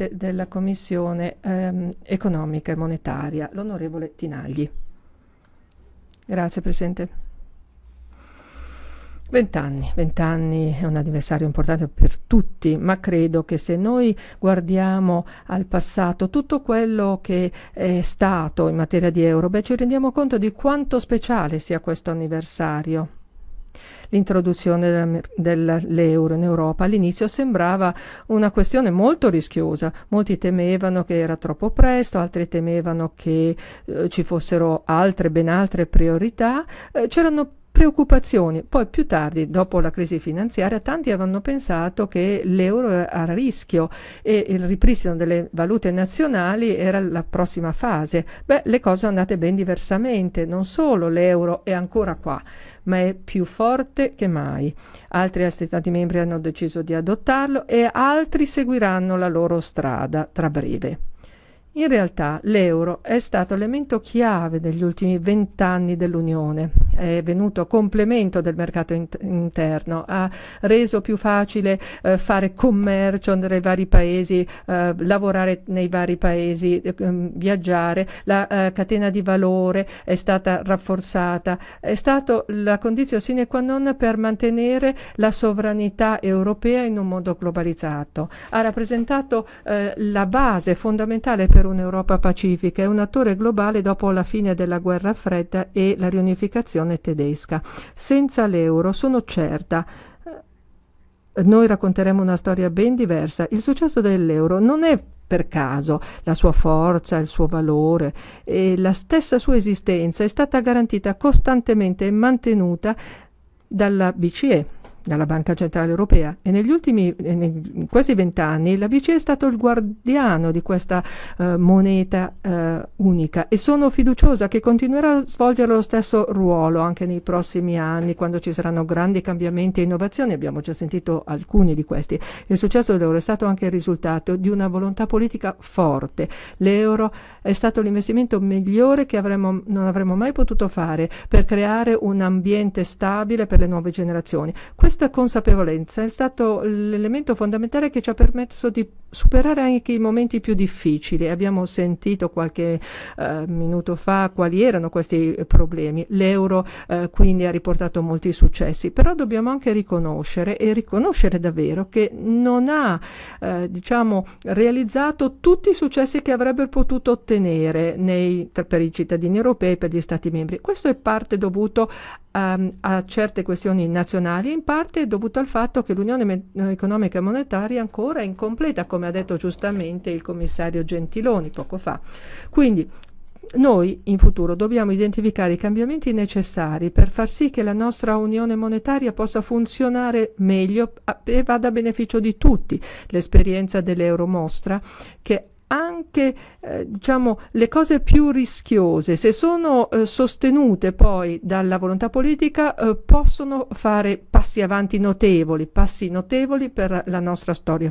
Presidente della Commissione ehm, economica e monetaria, l'onorevole Tinagli. Grazie Presidente. Vent'anni, vent'anni è un anniversario importante per tutti, ma credo che se noi guardiamo al passato tutto quello che è stato in materia di euro, beh, ci rendiamo conto di quanto speciale sia questo anniversario. L'introduzione dell'euro in Europa all'inizio sembrava una questione molto rischiosa. Molti temevano che era troppo presto, altri temevano che eh, ci fossero altre, ben altre priorità. Eh, c'erano preoccupazioni. Poi più tardi, dopo la crisi finanziaria, tanti avevano pensato che l'euro era a rischio e il ripristino delle valute nazionali era la prossima fase. Beh, le cose sono andate ben diversamente, non solo l'euro è ancora qua, ma è più forte che mai. Altri Stati membri hanno deciso di adottarlo e altri seguiranno la loro strada tra breve. In realtà l'euro è stato elemento chiave degli ultimi vent'anni dell'Unione, è venuto a complemento del mercato interno, ha reso più facile eh, fare commercio nei vari paesi, eh, lavorare nei vari paesi, eh, ehm, viaggiare, la eh, catena di valore è stata rafforzata, è stato la condizione sine qua non per mantenere la sovranità europea in un mondo globalizzato. Ha rappresentato eh, la base fondamentale per un'Europa pacifica, è un attore globale dopo la fine della guerra fredda e la riunificazione rivoluzione tedesca. Senza l'euro sono certa noi racconteremo una storia ben diversa. Il successo dell'euro non è per caso, la sua forza, il suo valore e la stessa sua esistenza è stata garantita costantemente e mantenuta dalla BCE dalla Banca Centrale Europea e negli ultimi eh, in questi vent'anni la BCE è stato il guardiano di questa eh, moneta eh, unica e sono fiduciosa che continuerà a svolgere lo stesso ruolo anche nei prossimi anni quando ci saranno grandi cambiamenti e innovazioni, abbiamo già sentito alcuni di questi. Il successo dell'euro è stato anche il risultato di una volontà politica forte. L'euro è stato l'investimento migliore che avremmo, non avremmo mai potuto fare per creare un ambiente stabile per le nuove generazioni. Questa consapevolezza è stato l'elemento fondamentale che ci ha permesso di superare anche i momenti più difficili. Abbiamo sentito qualche eh, minuto fa quali erano questi problemi. L'euro eh, quindi ha riportato molti successi, però dobbiamo anche riconoscere e riconoscere davvero che non ha eh, diciamo, realizzato tutti i successi che avrebbe potuto ottenere nei, per i cittadini europei e per gli Stati membri. Questo è parte dovuto um, a certe questioni nazionali, e in parte è dovuto al fatto che l'Unione economica e monetaria ancora è incompleta come ha detto giustamente il commissario Gentiloni poco fa. Quindi noi in futuro dobbiamo identificare i cambiamenti necessari per far sì che la nostra unione monetaria possa funzionare meglio e vada a beneficio di tutti. L'esperienza dell'euro mostra che anche eh, diciamo, le cose più rischiose, se sono eh, sostenute poi dalla volontà politica, eh, possono fare passi avanti notevoli, passi notevoli per la nostra storia.